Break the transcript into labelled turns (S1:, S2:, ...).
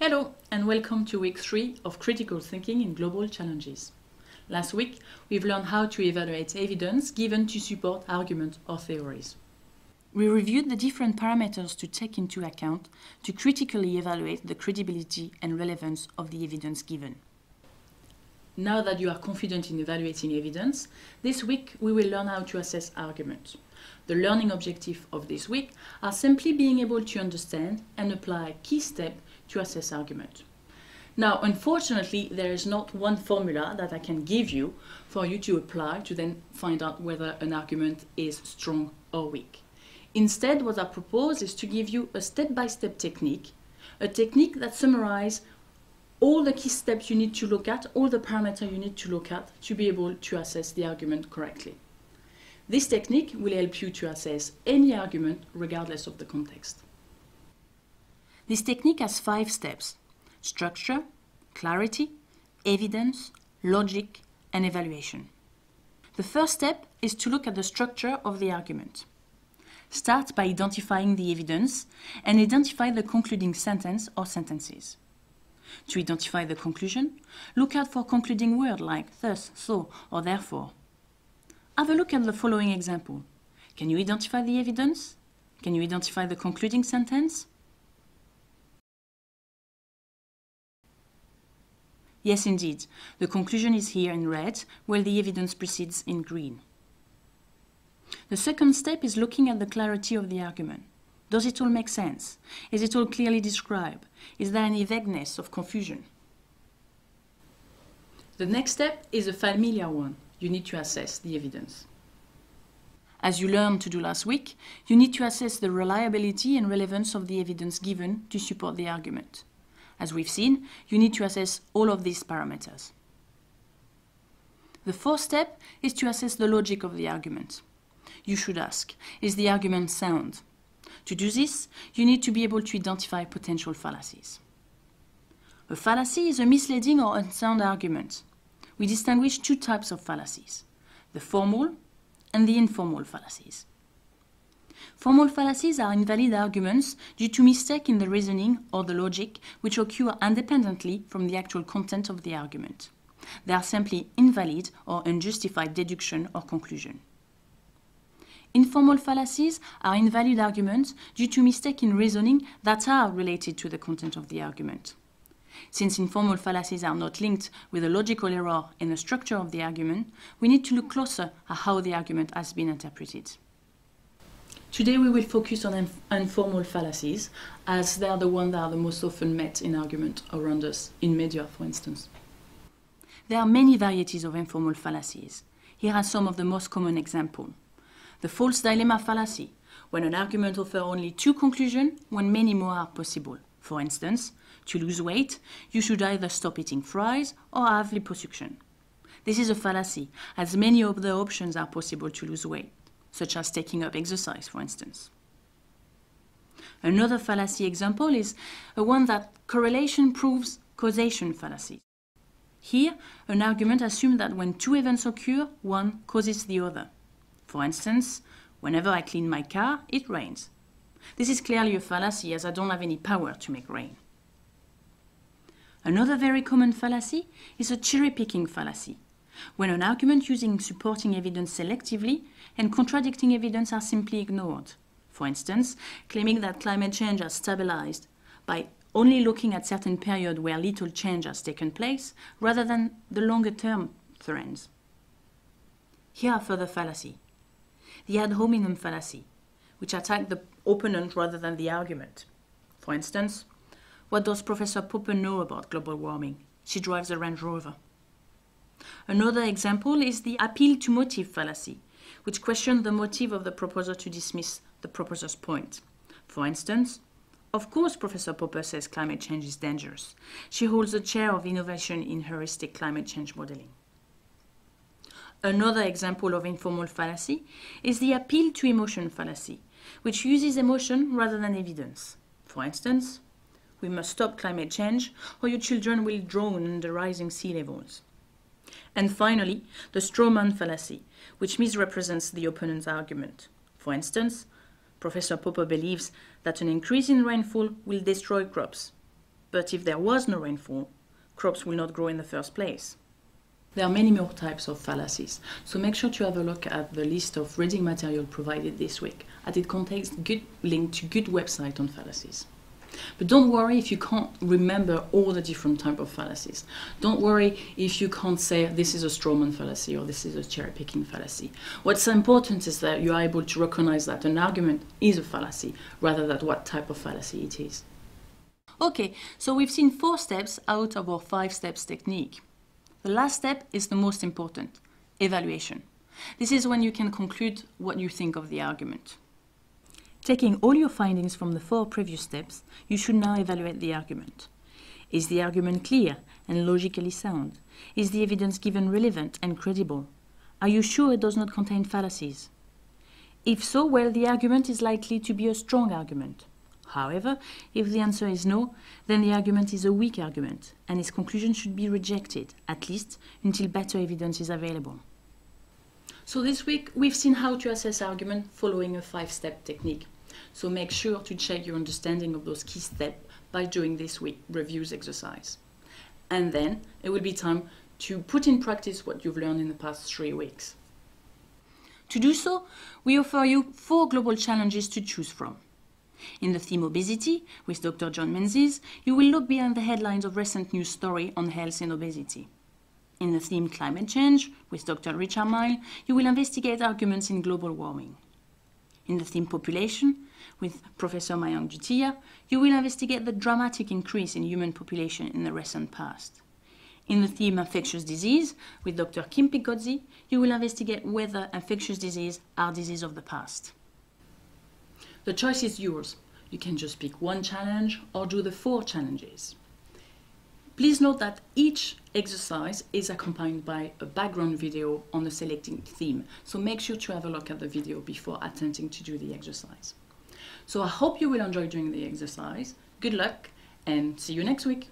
S1: Hello, and welcome to week three of Critical Thinking in Global Challenges. Last week, we've learned how to evaluate evidence given to support arguments or theories. We reviewed the different parameters to take into account to critically evaluate the credibility and relevance of the evidence given. Now that you are confident in evaluating evidence, this week we will learn how to assess arguments. The learning objective of this week are simply being able to understand and apply key steps to assess argument. Now, unfortunately, there is not one formula that I can give you for you to apply to then find out whether an argument is strong or weak. Instead, what I propose is to give you a step-by-step -step technique, a technique that summarizes all the key steps you need to look at, all the parameters you need to look at to be able to assess the argument correctly. This technique will help you to assess any argument regardless of the context. This technique has five steps structure, clarity, evidence, logic, and evaluation. The first step is to look at the structure of the argument. Start by identifying the evidence and identify the concluding sentence or sentences. To identify the conclusion, look out for concluding words like thus, so, or therefore. Have a look at the following example. Can you identify the evidence? Can you identify the concluding sentence? Yes, indeed. The conclusion is here in red, while the evidence proceeds in green. The second step is looking at the clarity of the argument. Does it all make sense? Is it all clearly described? Is there any vagueness of confusion? The next step is a familiar one. You need to assess the evidence. As you learned to do last week, you need to assess the reliability and relevance of the evidence given to support the argument as we've seen, you need to assess all of these parameters. The fourth step is to assess the logic of the argument. You should ask, is the argument sound? To do this, you need to be able to identify potential fallacies. A fallacy is a misleading or unsound argument. We distinguish two types of fallacies, the formal and the informal fallacies. Formal fallacies are invalid arguments due to mistake in the reasoning or the logic, which occur independently from the actual content of the argument. They are simply invalid or unjustified deduction or conclusion. Informal fallacies are invalid arguments due to mistake in reasoning that are related to the content of the argument. Since informal fallacies are not linked with a logical error in the structure of the argument, we need to look closer at how the argument has been interpreted. Today we will focus on informal fallacies, as they are the ones that are the most often met in argument around us, in media for instance. There are many varieties of informal fallacies. Here are some of the most common examples. The false dilemma fallacy, when an argument offers only two conclusions when many more are possible. For instance, to lose weight, you should either stop eating fries or have liposuction. This is a fallacy, as many of the options are possible to lose weight such as taking up exercise, for instance. Another fallacy example is a one that correlation proves causation fallacy. Here, an argument assumes that when two events occur, one causes the other. For instance, whenever I clean my car, it rains. This is clearly a fallacy as I don't have any power to make rain. Another very common fallacy is a cherry picking fallacy, when an argument using supporting evidence selectively and contradicting evidence are simply ignored. For instance, claiming that climate change has stabilized by only looking at certain periods where little change has taken place rather than the longer term trends. Here are further fallacy. The ad hominem fallacy, which attack the opponent rather than the argument. For instance, what does Professor Popper know about global warming? She drives a Range Rover. Another example is the appeal to motive fallacy, which questions the motive of the proposer to dismiss the proposer's point. For instance, of course, Professor Popper says climate change is dangerous. She holds a chair of innovation in heuristic climate change modeling. Another example of informal fallacy is the appeal to emotion fallacy, which uses emotion rather than evidence. For instance, we must stop climate change or your children will drown in the rising sea levels. And finally, the strawman fallacy, which misrepresents the opponent's argument. For instance, Professor Popper believes that an increase in rainfall will destroy crops. But if there was no rainfall, crops will not grow in the first place. There are many more types of fallacies, so make sure to have a look at the list of reading material provided this week, as it contains good link to good website on fallacies. But don't worry if you can't remember all the different type of fallacies. Don't worry if you can't say this is a strawman fallacy or this is a cherry picking fallacy. What's important is that you are able to recognize that an argument is a fallacy rather than what type of fallacy it is. Okay, so we've seen four steps out of our five steps technique. The last step is the most important, evaluation. This is when you can conclude what you think of the argument. Taking all your findings from the four previous steps, you should now evaluate the argument. Is the argument clear and logically sound? Is the evidence given relevant and credible? Are you sure it does not contain fallacies? If so, well, the argument is likely to be a strong argument. However, if the answer is no, then the argument is a weak argument, and its conclusion should be rejected, at least until better evidence is available. So this week, we've seen how to assess argument following a five-step technique. So make sure to check your understanding of those key steps by doing this week reviews exercise. And then it will be time to put in practice what you've learned in the past three weeks. To do so, we offer you four global challenges to choose from. In the theme Obesity, with Dr. John Menzies, you will look behind the headlines of recent news story on health and obesity. In the theme Climate Change, with Dr. Richard Mile, you will investigate arguments in global warming in the theme population with Professor Mayang Jutia, you will investigate the dramatic increase in human population in the recent past. In the theme infectious disease with Dr. Kim Pigotzi, you will investigate whether infectious disease are disease of the past. The choice is yours. You can just pick one challenge or do the four challenges. Please note that each exercise is accompanied by a background video on the selecting theme, so make sure to have a look at the video before attempting to do the exercise. So I hope you will enjoy doing the exercise. Good luck and see you next week.